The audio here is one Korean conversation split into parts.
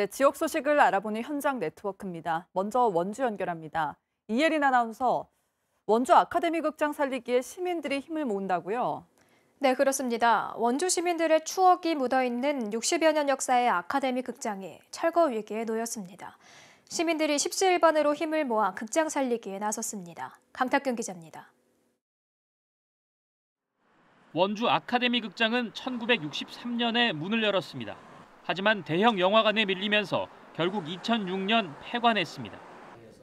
네, 지역 소식을 알아보는 현장 네트워크입니다. 먼저 원주 연결합니다. 이예린 아나운서, 원주 아카데미 극장 살리기에 시민들이 힘을 모은다고요? 네, 그렇습니다. 원주 시민들의 추억이 묻어있는 60여 년 역사의 아카데미 극장이 철거 위기에 놓였습니다. 시민들이 십시일반으로 힘을 모아 극장 살리기에 나섰습니다. 강탁경 기자입니다. 원주 아카데미 극장은 1963년에 문을 열었습니다. 하지만 대형 영화관에 밀리면서 결국 2006년 폐관했습니다.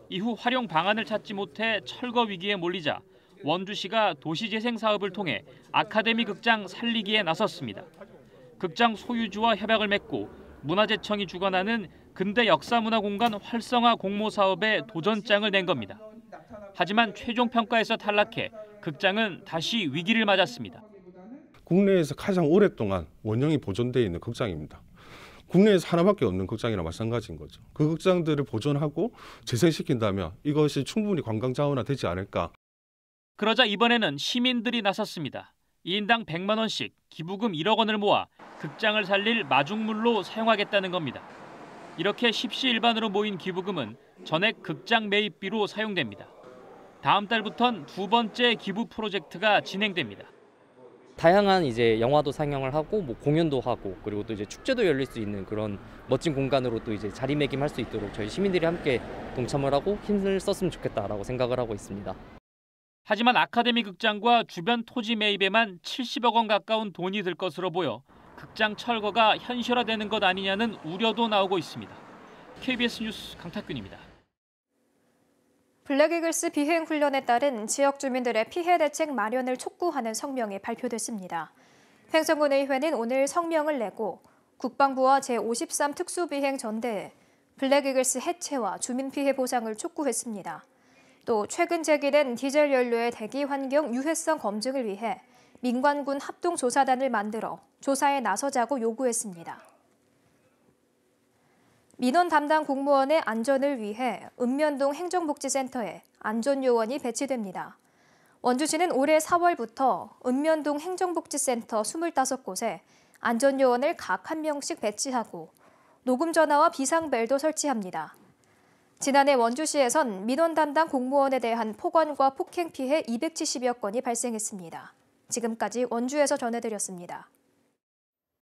이후 활용 방안을 찾지 못해 철거 위기에 몰리자 원주시가 도시재생 사업을 통해 아카데미 극장 살리기에 나섰습니다. 극장 소유주와 협약을 맺고 문화재청이 주관하는 근대 역사문화공간 활성화 공모 사업에 도전장을 낸 겁니다. 하지만 최종 평가에서 탈락해 극장은 다시 위기를 맞았습니다. 국내에서 가장 오랫동안 원형이 보존되어 있는 극장입니다. 국내에서 하나밖에 없는 극장이나 마찬가지인 거죠. 그 극장들을 보존하고 재생시킨다면 이것이 충분히 관광 자원화 되지 않을까. 그러자 이번에는 시민들이 나섰습니다. 2인당 100만 원씩 기부금 1억 원을 모아 극장을 살릴 마중물로 사용하겠다는 겁니다. 이렇게 십시일반으로 모인 기부금은 전액 극장 매입비로 사용됩니다. 다음 달부터는두 번째 기부 프로젝트가 진행됩니다. 다양한 이제 영화도 상영을 하고 뭐 공연도 하고 그리고 또 이제 축제도 열릴 수 있는 그런 멋진 공간으로 또 이제 자리매김할 수 있도록 저희 시민들이 함께 동참을 하고 힘을 썼으면 좋겠다라고 생각을 하고 있습니다. 하지만 아카데미 극장과 주변 토지 매입에만 70억 원 가까운 돈이 들 것으로 보여 극장 철거가 현실화되는 것 아니냐는 우려도 나오고 있습니다. KBS 뉴스 강탁균입니다. 블랙이글스 비행 훈련에 따른 지역 주민들의 피해 대책 마련을 촉구하는 성명이 발표됐습니다. 횡성군의회는 오늘 성명을 내고 국방부와 제53 특수비행 전대에 블랙이글스 해체와 주민 피해 보상을 촉구했습니다. 또 최근 제기된 디젤 연료의 대기 환경 유해성 검증을 위해 민관군 합동조사단을 만들어 조사에 나서자고 요구했습니다. 민원 담당 공무원의 안전을 위해 읍면동 행정복지센터에 안전요원이 배치됩니다. 원주시는 올해 4월부터 읍면동 행정복지센터 25곳에 안전요원을 각한 명씩 배치하고 녹음 전화와 비상벨도 설치합니다. 지난해 원주시에선 민원 담당 공무원에 대한 폭언과 폭행 피해 270여 건이 발생했습니다. 지금까지 원주에서 전해드렸습니다.